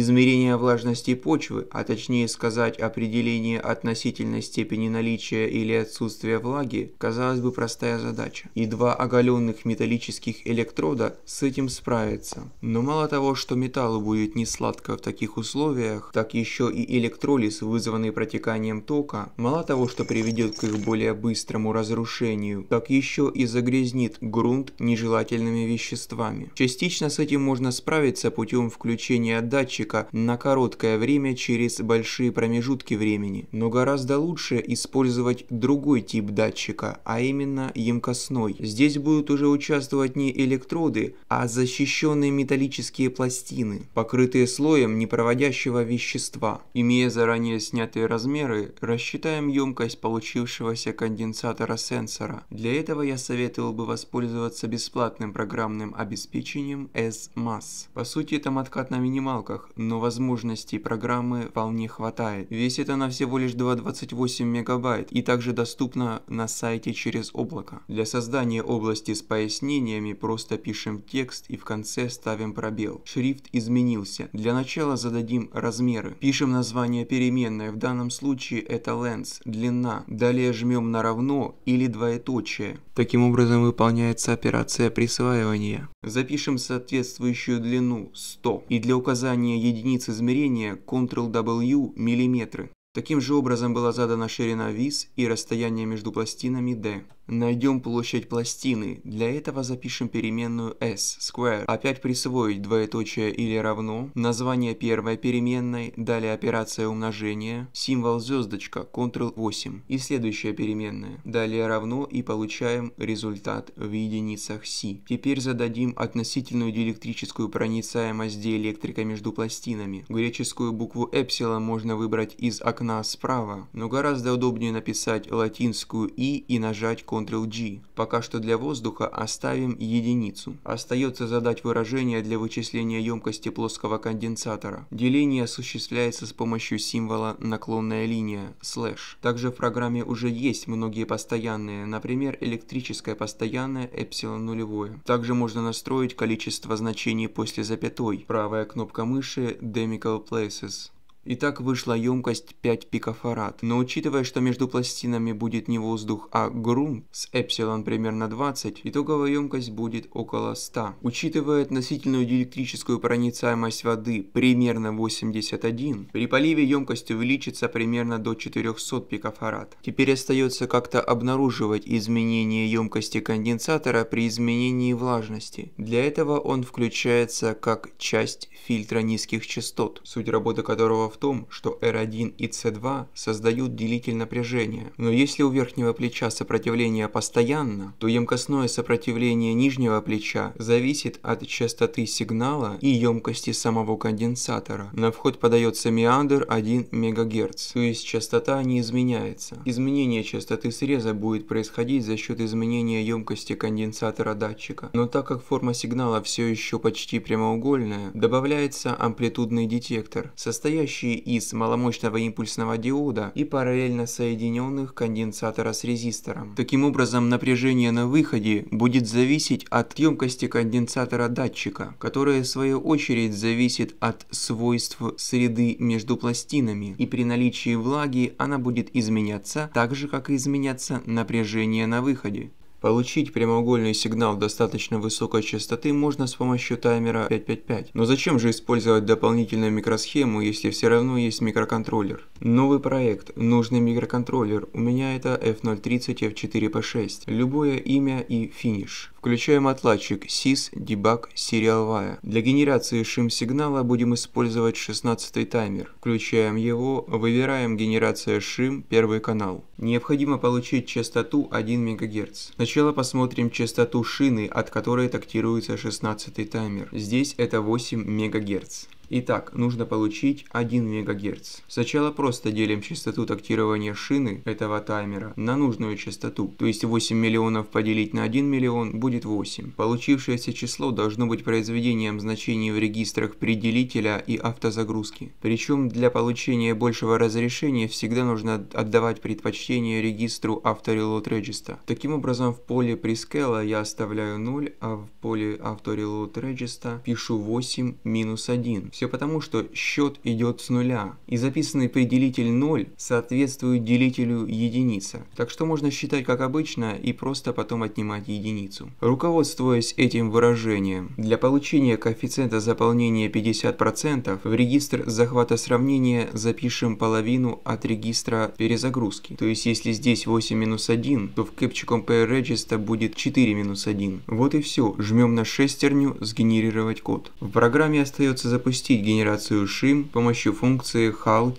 Измерение влажности почвы, а точнее сказать определение относительной степени наличия или отсутствия влаги, казалось бы простая задача. И два оголенных металлических электрода с этим справятся. Но мало того, что металлу будет не сладко в таких условиях, так еще и электролиз, вызванный протеканием тока, мало того, что приведет к их более быстрому разрушению, так еще и загрязнит грунт нежелательными веществами. Частично с этим можно справиться путем включения датчика только на короткое время через большие промежутки времени, но гораздо лучше использовать другой тип датчика, а именно емкостной. Здесь будут уже участвовать не электроды, а защищенные металлические пластины, покрытые слоем непроводящего вещества. Имея заранее снятые размеры, рассчитаем емкость получившегося конденсатора сенсора. Для этого я советовал бы воспользоваться бесплатным программным обеспечением S-Mass. По сути, это откат на минималках, но возможностей программы вполне хватает. Весит она всего лишь 2,28 мегабайт и также доступна на сайте через облако. Для создания области с пояснениями просто пишем текст и в конце ставим пробел. Шрифт изменился. Для начала зададим размеры. Пишем название переменной, в данном случае это lens, длина. Далее жмем на равно или двоеточие. Таким образом выполняется операция присваивания. Запишем соответствующую длину 100 и для указания единиц измерения Ctrl-W – миллиметры. Таким же образом была задана ширина вис и расстояние между пластинами D. Найдем площадь пластины, для этого запишем переменную s, square. Опять присвоить двоеточие или равно, название первой переменной, далее операция умножения, символ звездочка, Ctrl 8 и следующая переменная. Далее равно и получаем результат в единицах C. Теперь зададим относительную диэлектрическую проницаемость диэлектрика между пластинами. Греческую букву эпсилон можно выбрать из окна справа, но гораздо удобнее написать латинскую и и нажать Ctrl Ctrl-G. Пока что для воздуха оставим единицу. Остается задать выражение для вычисления емкости плоского конденсатора. Деление осуществляется с помощью символа наклонная линия, слэш. Также в программе уже есть многие постоянные, например, электрическая постоянная эпсилон нулевое. Также можно настроить количество значений после запятой. Правая кнопка мыши Demical Places. И так вышла емкость 5 пикофарад. Но учитывая, что между пластинами будет не воздух, а грунт с эпсилон примерно 20, итоговая емкость будет около 100. Учитывая относительную диэлектрическую проницаемость воды примерно 81, при поливе емкость увеличится примерно до 400 пикофарад. Теперь остается как-то обнаруживать изменение емкости конденсатора при изменении влажности. Для этого он включается как часть фильтра низких частот, суть работы которого в том, что R1 и C2 создают делитель напряжения, но если у верхнего плеча сопротивление постоянно, то емкостное сопротивление нижнего плеча зависит от частоты сигнала и емкости самого конденсатора. На вход подается миандр 1 МГц, то есть частота не изменяется. Изменение частоты среза будет происходить за счет изменения емкости конденсатора датчика, но так как форма сигнала все еще почти прямоугольная, добавляется амплитудный детектор, состоящий состоящие из маломощного импульсного диода и параллельно соединенных конденсатора с резистором. Таким образом, напряжение на выходе будет зависеть от емкости конденсатора датчика, которая в свою очередь зависит от свойств среды между пластинами, и при наличии влаги она будет изменяться так же, как и изменяться напряжение на выходе. Получить прямоугольный сигнал достаточно высокой частоты можно с помощью таймера 555. Но зачем же использовать дополнительную микросхему, если все равно есть микроконтроллер? Новый проект, нужный микроконтроллер, у меня это F030F4P6, любое имя и финиш. Включаем отладчик sys debug serialwire. Для генерации шим сигнала будем использовать 16 таймер. Включаем его, выбираем генерация шим, первый канал. Необходимо получить частоту 1 МГц. Сначала посмотрим частоту шины, от которой тактируется 16 таймер. Здесь это 8 МГц. Итак, нужно получить 1 МГц. Сначала просто делим частоту тактирования шины этого таймера на нужную частоту, то есть 8 миллионов поделить на 1 миллион будет 8. Получившееся число должно быть произведением значений в регистрах пределителя и автозагрузки. Причем для получения большего разрешения всегда нужно отдавать предпочтение регистру Autorelot Register. Таким образом в поле Prescala я оставляю 0, а в поле Autorelot Register пишу 8 минус 1. Все потому, что счет идет с нуля, и записанный пределитель 0 соответствует делителю единица. Так что можно считать как обычно и просто потом отнимать единицу. Руководствуясь этим выражением, для получения коэффициента заполнения 50% в регистр захвата сравнения запишем половину от регистра перезагрузки. То есть если здесь 8 минус 1, то в Capture Compare будет 4 минус 1. Вот и все, жмем на шестерню «Сгенерировать код». В программе остается запустить запустить генерацию шим с помощью функции HAL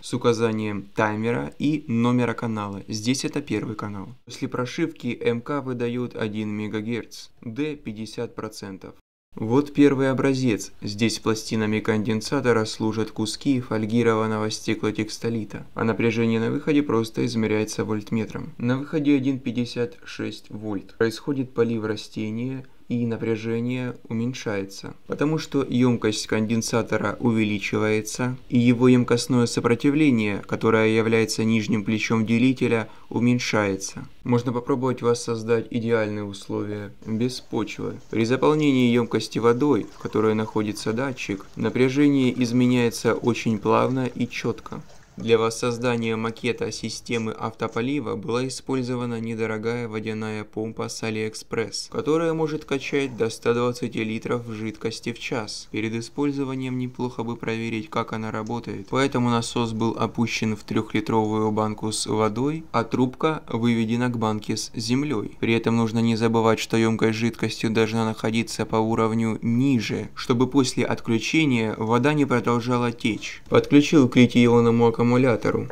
с указанием таймера и номера канала. Здесь это первый канал. После прошивки МК выдают 1 МГц, D 50%. Вот первый образец. Здесь пластинами конденсатора служат куски фольгированного стеклотекстолита, а напряжение на выходе просто измеряется вольтметром. На выходе 1,56 вольт. Происходит полив растения, и напряжение уменьшается, потому что емкость конденсатора увеличивается и его емкостное сопротивление, которое является нижним плечом делителя, уменьшается. Можно попробовать воссоздать идеальные условия без почвы. При заполнении емкости водой, в которой находится датчик, напряжение изменяется очень плавно и четко. Для воссоздания макета системы автополива была использована недорогая водяная помпа с AliExpress, которая может качать до 120 литров жидкости в час. Перед использованием неплохо бы проверить, как она работает, поэтому насос был опущен в трехлитровую банку с водой, а трубка выведена к банке с землей. При этом нужно не забывать, что емкость жидкостью должна находиться по уровню ниже, чтобы после отключения вода не продолжала течь. Подключил к литионному аккумулятору аккумулятору.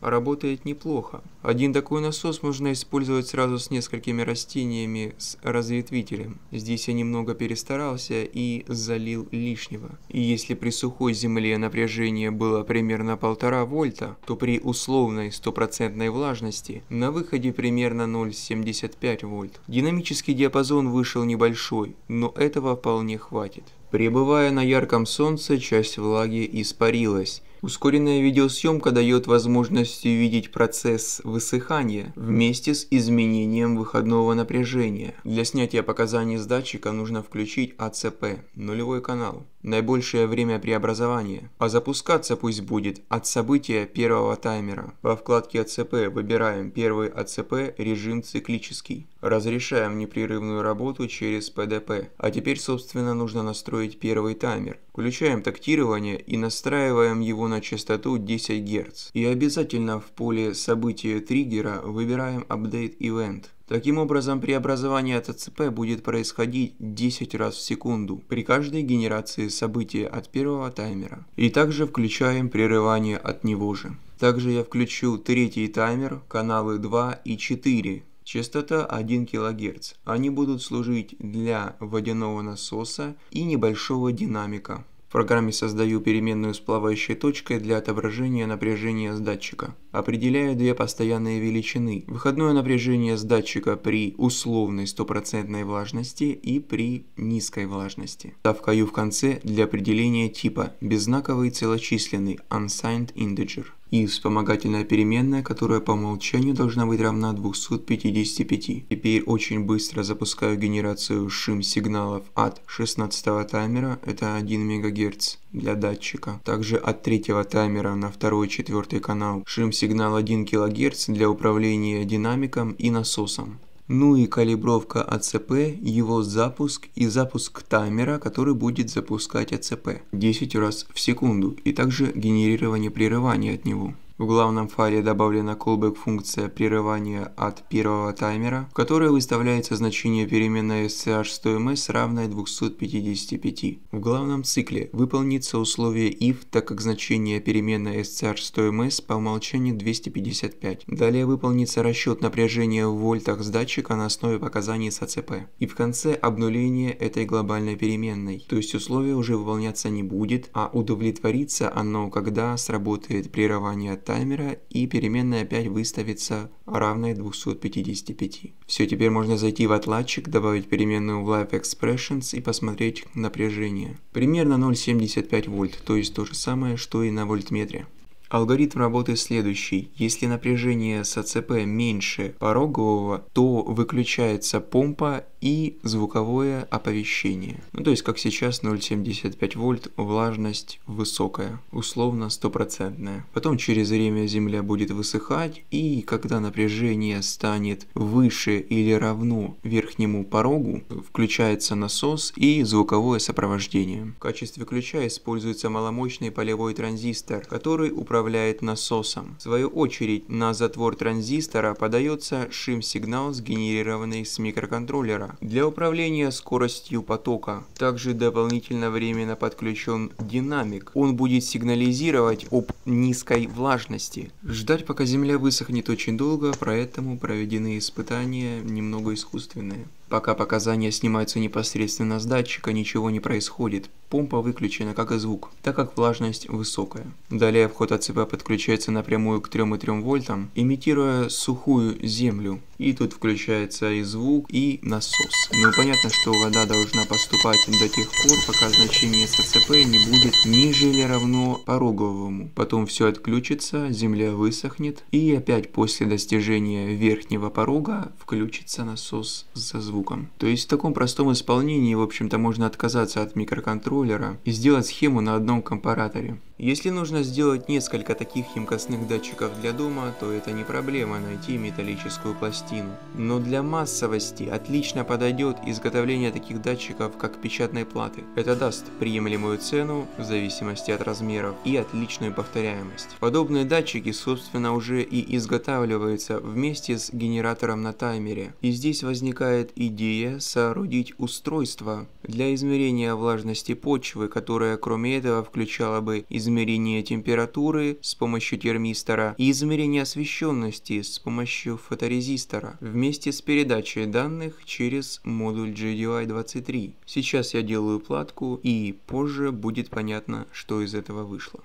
Работает неплохо. Один такой насос можно использовать сразу с несколькими растениями с разветвителем. Здесь я немного перестарался и залил лишнего. И если при сухой земле напряжение было примерно полтора вольта, то при условной стопроцентной влажности на выходе примерно 0,75 вольт. Динамический диапазон вышел небольшой, но этого вполне хватит. Пребывая на ярком солнце, часть влаги испарилась, Ускоренная видеосъемка дает возможность увидеть процесс высыхания вместе с изменением выходного напряжения. Для снятия показаний с датчика нужно включить АЦП, нулевой канал наибольшее время преобразования, а запускаться пусть будет от события первого таймера. Во вкладке АЦП выбираем первый АЦП режим циклический. Разрешаем непрерывную работу через ПДП. А теперь собственно нужно настроить первый таймер. Включаем тактирование и настраиваем его на частоту 10 Гц. И обязательно в поле события триггера выбираем Update Event. Таким образом, преобразование от ЦП будет происходить 10 раз в секунду при каждой генерации события от первого таймера. И также включаем прерывание от него же. Также я включу третий таймер, каналы 2 и 4, Частота 1 кГц. Они будут служить для водяного насоса и небольшого динамика. В программе создаю переменную с плавающей точкой для отображения напряжения с датчика. Определяю две постоянные величины – выходное напряжение с датчика при условной стопроцентной влажности и при низкой влажности. Ставка U в конце для определения типа – беззнаковый целочисленный – unsigned integer и вспомогательная переменная, которая по умолчанию должна быть равна 255. Теперь очень быстро запускаю генерацию шим сигналов от 16 таймера, это 1 МГц для датчика. Также от третьего таймера на второй и четвертый канал шим сигнал 1 кГц для управления динамиком и насосом ну и калибровка АЦП, его запуск и запуск таймера, который будет запускать АЦП 10 раз в секунду, и также генерирование прерывания от него. В главном файле добавлена callback-функция прерывания от первого таймера, в которой выставляется значение переменной SCH стоимость равное 255. В главном цикле выполнится условие if, так как значение переменной SCH стоимость по умолчанию 255. Далее выполнится расчет напряжения в вольтах с датчика на основе показаний с АЦП. И в конце обнуление этой глобальной переменной, то есть условие уже выполняться не будет, а удовлетворится оно, когда сработает прерывание от таймера и переменная опять выставится равной 255. Все, теперь можно зайти в отладчик, добавить переменную в Live Expressions и посмотреть напряжение. Примерно 0,75 вольт, то есть то же самое, что и на вольтметре. Алгоритм работы следующий. Если напряжение с меньше порогового, то выключается помпа и звуковое оповещение. Ну, то есть, как сейчас, 0,75 вольт, влажность высокая, условно стопроцентная. Потом через время земля будет высыхать, и когда напряжение станет выше или равно верхнему порогу, включается насос и звуковое сопровождение. В качестве ключа используется маломощный полевой транзистор, который управляет управляет насосом. В свою очередь на затвор транзистора подается шим-сигнал, сгенерированный с микроконтроллера, для управления скоростью потока. Также дополнительно временно подключен динамик. Он будет сигнализировать об низкой влажности. Ждать пока земля высохнет очень долго, поэтому проведены испытания немного искусственные. Пока показания снимаются непосредственно с датчика, ничего не происходит. Помпа выключена, как и звук, так как влажность высокая. Далее вход от подключается напрямую к 3,3 вольтам, имитируя сухую землю, и тут включается и звук, и насос. Ну, понятно, что вода должна поступать до тех пор, пока значение СЦП не будет ниже или равно пороговому. Потом все отключится, земля высохнет, и опять после достижения верхнего порога включится насос со звуком. То есть в таком простом исполнении, в общем-то, можно отказаться от микроконтроллера и сделать схему на одном компараторе. Если нужно сделать несколько таких емкостных датчиков для дома, то это не проблема найти металлическую пластину. Но для массовости отлично подойдет изготовление таких датчиков, как печатной платы. Это даст приемлемую цену в зависимости от размеров и отличную повторяемость. Подобные датчики собственно уже и изготавливаются вместе с генератором на таймере. И здесь возникает идея соорудить устройство для измерения влажности почвы, которое кроме этого включало бы измерение измерение температуры с помощью термистора и измерение освещенности с помощью фоторезистора вместе с передачей данных через модуль GDI23. Сейчас я делаю платку и позже будет понятно, что из этого вышло.